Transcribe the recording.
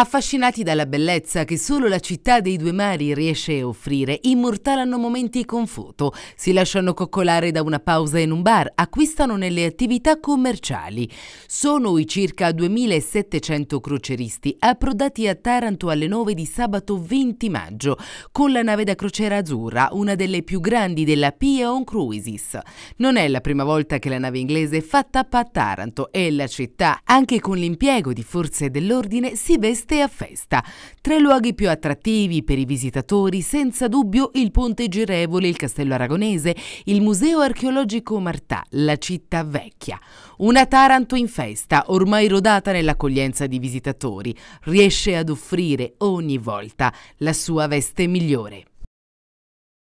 Affascinati dalla bellezza che solo la città dei due mari riesce a offrire, immortalano momenti con foto, si lasciano coccolare da una pausa in un bar, acquistano nelle attività commerciali. Sono i circa 2700 croceristi approdati a Taranto alle 9 di sabato 20 maggio con la nave da crociera azzurra, una delle più grandi della Pion Cruises. Non è la prima volta che la nave inglese fa tappa a Taranto e la città, anche con l'impiego di forze dell'ordine, si veste feste e a festa. Tra i luoghi più attrattivi per i visitatori, senza dubbio il Ponte Girevole, il Castello Aragonese, il Museo Archeologico Martà, la città vecchia. Una Taranto in festa, ormai rodata nell'accoglienza di visitatori, riesce ad offrire ogni volta la sua veste migliore.